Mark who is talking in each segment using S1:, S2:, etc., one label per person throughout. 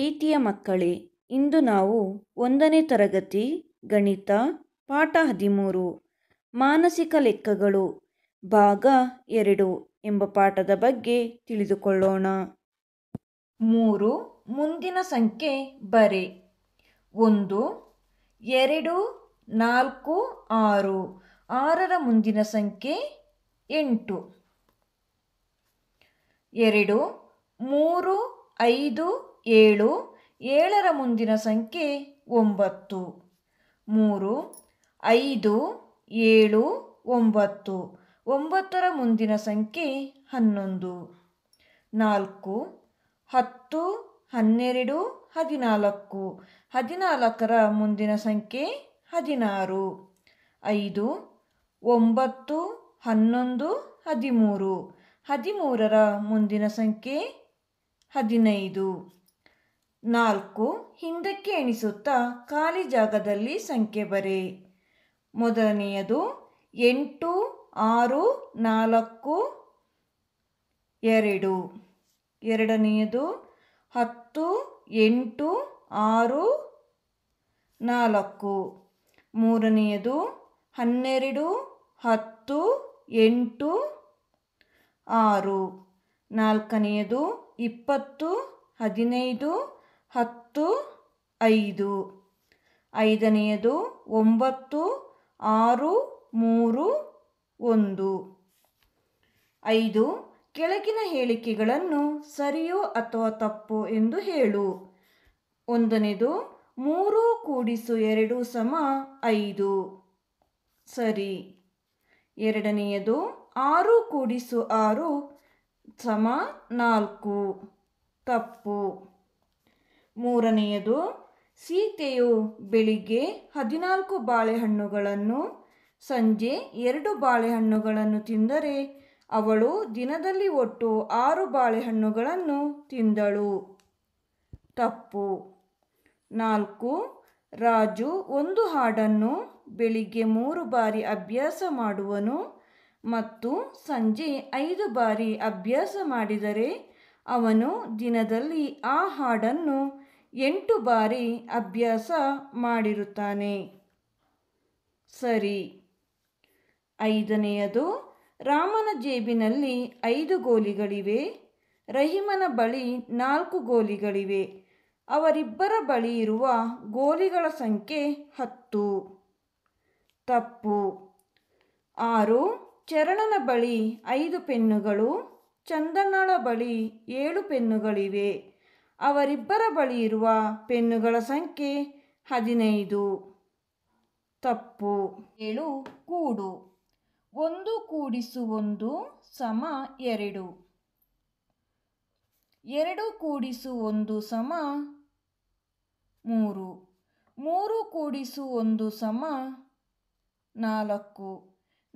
S1: ಪ್ರೀತಿಯ ಮಕ್ಕಳೇ ಇಂದು ನಾವು ಒಂದನೇ ತರಗತಿ ಗಣಿತ ಪಾಠ ಹದಿಮೂರು ಮಾನಸಿಕ ಲೆಕ್ಕಗಳು ಭಾಗ ಎರಡು ಎಂಬ ಪಾಠದ ಬಗ್ಗೆ ತಿಳಿದುಕೊಳ್ಳೋಣ ಮೂರು ಮುಂದಿನ ಸಂಖ್ಯೆ ಬರೆ ಒಂದು ಎರಡು ನಾಲ್ಕು ಆರು ಆರರ ಮುಂದಿನ ಸಂಖ್ಯೆ ಎಂಟು ಎರಡು ಮೂರು ಐದು ಏಳು ಏಳರ ಮುಂದಿನ ಸಂಖ್ಯೆ ಒಂಬತ್ತು ಮೂರು ಐದು ಏಳು ಒಂಬತ್ತು ಒಂಬತ್ತರ ಮುಂದಿನ ಸಂಖ್ಯೆ ಹನ್ನೊಂದು ನಾಲ್ಕು ಹತ್ತು ಹನ್ನೆರಡು ಹದಿನಾಲ್ಕು ಹದಿನಾಲ್ಕರ ಮುಂದಿನ ಸಂಖ್ಯೆ ಹದಿನಾರು ಐದು ಒಂಬತ್ತು ಹನ್ನೊಂದು ಹದಿಮೂರು ಹದಿಮೂರರ ಮುಂದಿನ ಸಂಖ್ಯೆ ಹದಿನೈದು ನಾಲ್ಕು ಹಿಂದಕ್ಕೆ ಎಣಿಸುತ್ತಾ ಖಾಲಿ ಜಾಗದಲ್ಲಿ ಸಂಖ್ಯೆ ಬರೆ ಮೊದಲನೆಯದು ಎಂಟು ಆರು ನಾಲ್ಕು ಎರಡು ಎರಡನೆಯದು ಹತ್ತು ಎಂಟು ಆರು ನಾಲ್ಕು ಮೂರನೆಯದು ಹನ್ನೆರಡು ಹತ್ತು ಎಂಟು ಆರು ನಾಲ್ಕನೆಯದು ಇಪ್ಪತ್ತು ಹದಿನೈದು ಹತ್ತು ಐದು ಐದನೆಯದು ಒಂಬತ್ತು ಆರು ಮೂರು ಒಂದು ಐದು ಕೆಳಗಿನ ಹೇಳಿಕೆಗಳನ್ನು ಸರಿಯೋ ಅಥವಾ ತಪ್ಪು ಎಂದು ಹೇಳು ಒಂದನೆಯದು ಮೂರು ಕೂಡಿಸು ಎರಡು ಸಮ ಐದು ಸರಿ ಎರಡನೆಯದು ಆರು ಕೂಡಿಸು ಆರು ಸಮ ನಾಲ್ಕು ತಪ್ಪು ಮೂರನೆಯದು ಸೀತೆಯು ಬೆಳಿಗ್ಗೆ ಹದಿನಾಲ್ಕು ಬಾಳೆಹಣ್ಣುಗಳನ್ನು ಸಂಜೆ ಎರಡು ಬಾಳೆಹಣ್ಣುಗಳನ್ನು ತಿಂದರೆ ಅವಳು ದಿನದಲ್ಲಿ ಒಟ್ಟು ಆರು ಬಾಳೆಹಣ್ಣುಗಳನ್ನು ತಿಂದಳು ತಪ್ಪು ನಾಲ್ಕು ರಾಜು ಒಂದು ಹಾಡನ್ನು ಬೆಳಿಗ್ಗೆ ಮೂರು ಬಾರಿ ಅಭ್ಯಾಸ ಮಾಡುವನು ಮತ್ತು ಸಂಜೆ ಐದು ಬಾರಿ ಅಭ್ಯಾಸ ಮಾಡಿದರೆ ಅವನು ದಿನದಲ್ಲಿ ಆ ಹಾಡನ್ನು ಎಂಟು ಬಾರಿ ಅಭ್ಯಾಸ ಮಾಡಿರುತ್ತಾನೆ ಸರಿ ಐದನೆಯದು ರಾಮನ ಜೇಬಿನಲ್ಲಿ ಐದು ಗೋಲಿಗಳಿವೆ ರಹಿಮನ ಬಳಿ ನಾಲ್ಕು ಗೋಲಿಗಳಿವೆ ಅವರಿಬ್ಬರ ಬಳಿ ಇರುವ ಗೋಲಿಗಳ ಸಂಖ್ಯೆ ಹತ್ತು ತಪ್ಪು ಆರು ಚರಣನ ಬಳಿ ಐದು ಪೆನ್ನುಗಳು ಚಂದನಳ ಬಳಿ ಏಳು ಪೆನ್ನುಗಳಿವೆ ಅವರಿಬ್ಬರ ಬಳಿ ಇರುವ ಪೆನ್ನುಗಳ ಸಂಖ್ಯೆ ಹದಿನೈದು ತಪ್ಪು ಏಳು ಕೂಡು ಒಂದು ಕೂಡಿಸು ಒಂದು ಸಮ ಎರಡು ಎರಡು ಕೂಡಿಸು ಒಂದು ಸಮ ಮೂರು ಮೂರು ಕೂಡಿಸು ಒಂದು ಸಮ ನಾಲ್ಕು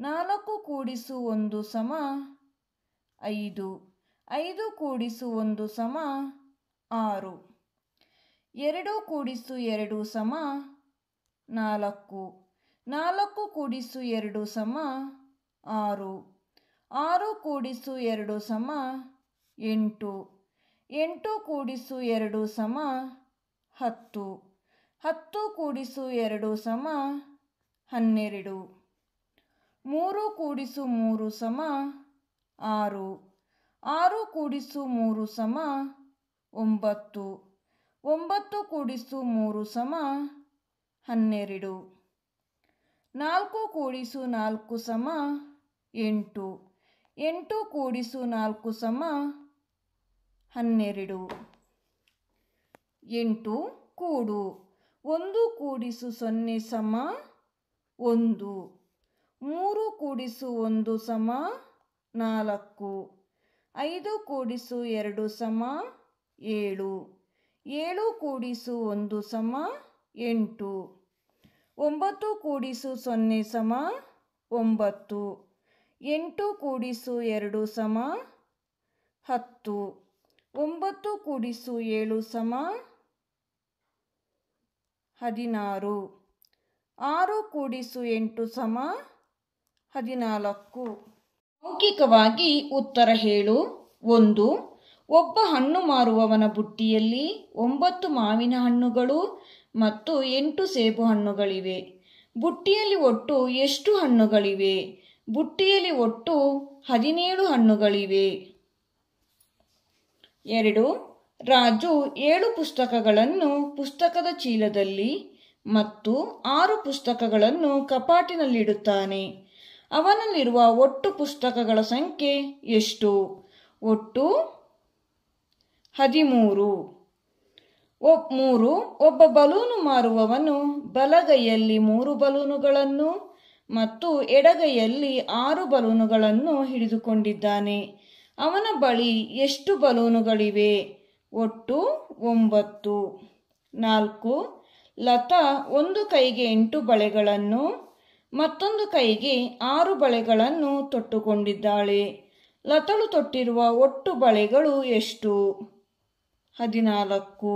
S1: ನಾಲ್ಕು ಕೂಡಿಸು ಒಂದು ಸಮ ಐದು ಐದು ಕೂಡಿಸು ಒಂದು ಸಮ ಆರು ಎರಡು ಕೂಡಿಸು ಎರಡು ಸಮ ನಾಲ್ಕು ನಾಲ್ಕು ಕೂಡಿಸು ಎರಡು ಸಮ ಆರು ಆರು ಕೂಡಿಸು ಎರಡು ಸಮ ಎಂಟು ಎಂಟು ಕೂಡಿಸು ಎರಡು ಸಮ ಹತ್ತು ಹತ್ತು ಕೂಡಿಸು ಎರಡು ಸಮ ಹನ್ನೆರಡು ಮೂರು ಕೂಡಿಸು ಮೂರು ಸಮ ಆರು ಆರು ಕೂಡಿಸು ಮೂರು ಸಮ ಒಂಬತ್ತು ಒಂಬತ್ತು ಕೂಡಿಸು ಮೂರು ಸಮ ಹನ್ನೆರಡು ನಾಲ್ಕು ಕೂಡಿಸು ನಾಲ್ಕು ಸಮ ಎಂಟು ಎಂಟು ಕೂಡಿಸು ನಾಲ್ಕು ಸಮ ಹನ್ನೆರಡು ಎಂಟು ಕೂಡು ಒಂದು ಕೂಡಿಸು ಸೊನ್ನೆ ಸಮ ಒಂದು ಮೂರು ಕೂಡಿಸು ಒಂದು ಸಮ ನಾಲ್ಕು ಐದು ಕೂಡಿಸು ಎರಡು ಸಮ ಏಳು ಏಳು ಕೂಡಿಸು ಒಂದು ಸಮ ಎಂಟು ಒಂಬತ್ತು ಕೂಡಿಸು ಸೊನ್ನೆ ಸಮ ಒಂಬತ್ತು ಎಂಟು ಕೂಡಿಸು ಎರಡು ಸಮ ಹತ್ತು ಒಂಬತ್ತು ಕೂಡಿಸು ಏಳು ಸಮ ಹದಿನಾರು ಆರು ಕೂಡಿಸು ಎಂಟು ಸಮ ಹದಿನಾಲ್ಕು ಮೌಖಿಕವಾಗಿ ಉತ್ತರ ಹೇಳು ಒಂದು ಒಬ್ಬ ಹಣ್ಣು ಮಾರುವವನ ಬುಟ್ಟಿಯಲ್ಲಿ ಒಂಬತ್ತು ಮಾವಿನ ಹಣ್ಣುಗಳು ಮತ್ತು ಎಂಟು ಸೇಬು ಹಣ್ಣುಗಳಿವೆ ಬುಟ್ಟಿಯಲ್ಲಿ ಒಟ್ಟು ಎಷ್ಟು ಹಣ್ಣುಗಳಿವೆ ಬುಟ್ಟಿಯಲ್ಲಿ ಒಟ್ಟು ಹದಿನೇಳು ಹಣ್ಣುಗಳಿವೆ ಎರಡು ರಾಜು ಏಳು ಪುಸ್ತಕಗಳನ್ನು ಪುಸ್ತಕದ ಚೀಲದಲ್ಲಿ ಮತ್ತು ಆರು ಪುಸ್ತಕಗಳನ್ನು ಕಪಾಟಿನಲ್ಲಿಡುತ್ತಾನೆ ಅವನಲ್ಲಿರುವ ಒಟ್ಟು ಪುಸ್ತಕಗಳ ಸಂಖ್ಯೆ ಎಷ್ಟು ಒಟ್ಟು ಹದಿಮೂರು ಮೂರು ಒಬ್ಬ ಬಲೂನು ಮಾರುವವನು ಬಲಗೈಯಲ್ಲಿ ಮೂರು ಬಲೂನುಗಳನ್ನು ಮತ್ತು ಎಡಗೈಯಲ್ಲಿ ಆರು ಬಲೂನುಗಳನ್ನು ಹಿಡಿದುಕೊಂಡಿದ್ದಾನೆ ಅವನ ಬಳಿ ಎಷ್ಟು ಬಲೂನುಗಳಿವೆ ಒಟ್ಟು ಒಂಬತ್ತು ನಾಲ್ಕು ಲತಾ ಒಂದು ಕೈಗೆ ಎಂಟು ಬಳೆಗಳನ್ನು ಮತ್ತೊಂದು ಕೈಗೆ ಆರು ಬಳೆಗಳನ್ನು ತೊಟ್ಟುಕೊಂಡಿದ್ದಾಳೆ ಲತಳು ತೊಟ್ಟಿರುವ ಒಟ್ಟು ಬಳೆಗಳು ಎಷ್ಟು ಹದಿನಾಲ್ಕು